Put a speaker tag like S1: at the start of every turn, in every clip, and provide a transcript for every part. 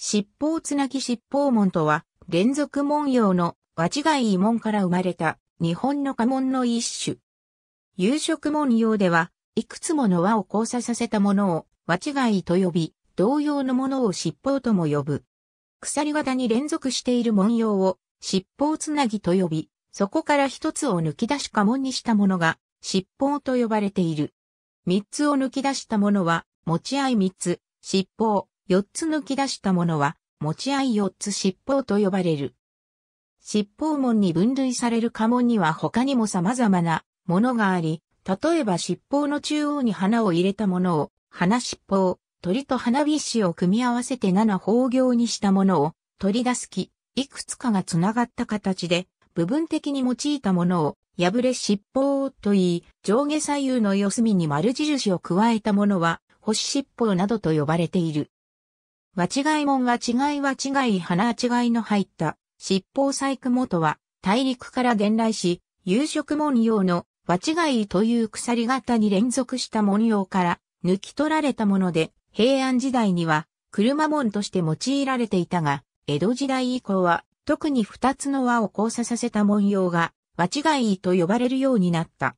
S1: 七宝つなぎ七宝門とは、連続文様の和違い門から生まれた日本の家紋の一種。有色文様では、いくつもの輪を交差させたものを和違いと呼び、同様のものを七宝とも呼ぶ。鎖型に連続している文様を七宝つなぎと呼び、そこから一つを抜き出し家紋にしたものが、七宝と呼ばれている。三つを抜き出したものは、持ち合い三つ、七宝、四つ抜き出したものは、持ち合い四つ尻尾と呼ばれる。尻尾門に分類される家紋には他にも様々なものがあり、例えば尻尾の中央に花を入れたものを、花尻尾、鳥と花ビッを組み合わせて七方行にしたものを、取り出す木、いくつかが繋がった形で、部分的に用いたものを、破れ尻尾と言い、上下左右の四隅に丸印を加えたものは、星尻尾などと呼ばれている。間違い門は違いは違い花違いの入った、七宝細工元は大陸から伝来し、夕食文様の和違いという鎖型に連続した文様から抜き取られたもので、平安時代には車門として用いられていたが、江戸時代以降は特に二つの輪を交差させた文様が和違いと呼ばれるようになった。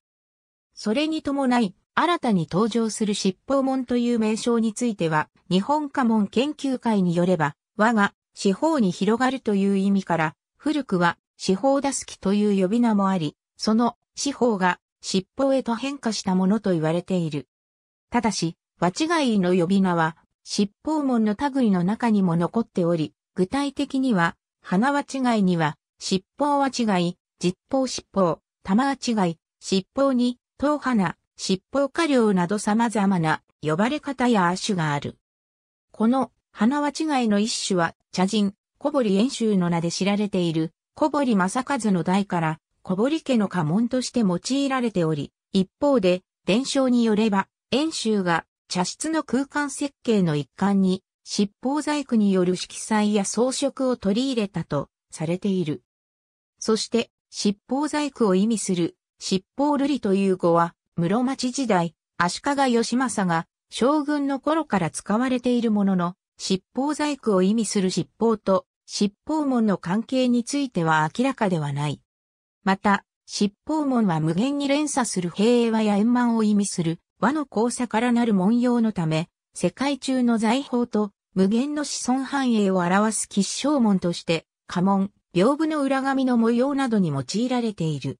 S1: それに伴い、新たに登場する尻尾門という名称については、日本家門研究会によれば、和が四方に広がるという意味から、古くは四方出すきという呼び名もあり、その四方が尻尾へと変化したものと言われている。ただし、和違いの呼び名は、尻尾門の類の中にも残っており、具体的には、花は違いには、尻尾は違い、実宝尻尾、玉は違い、尻尾に、東花、七宝花稜など様々な呼ばれ方や亜種がある。この花は違いの一種は茶人、小堀遠州の名で知られている小堀正和の代から小堀家の家紋として用いられており、一方で伝承によれば遠州が茶室の空間設計の一環に七宝細工による色彩や装飾を取り入れたとされている。そして七宝細工を意味する七宝瑠璃という語は室町時代、足利義政が将軍の頃から使われているものの、七法細工を意味する七法と七法門の関係については明らかではない。また、七法門は無限に連鎖する平和や円満を意味する和の交差からなる文様のため、世界中の財宝と無限の子孫繁栄を表す吉祥門として、家紋、屏風の裏紙の模様などに用いられている。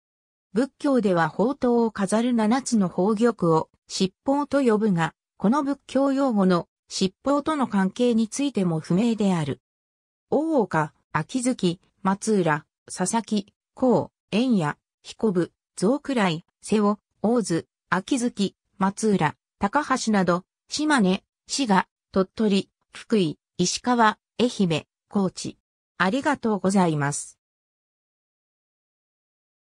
S1: 仏教では宝刀を飾る七つの宝玉を七宝と呼ぶが、この仏教用語の七宝との関係についても不明である。大岡、秋月、松浦、佐々木、甲、円谷、彦部、蔵くらい、瀬尾、大津、秋月、松浦、高橋など、島根、滋賀、鳥取、福井、石川、愛媛、高知。ありがとうございます。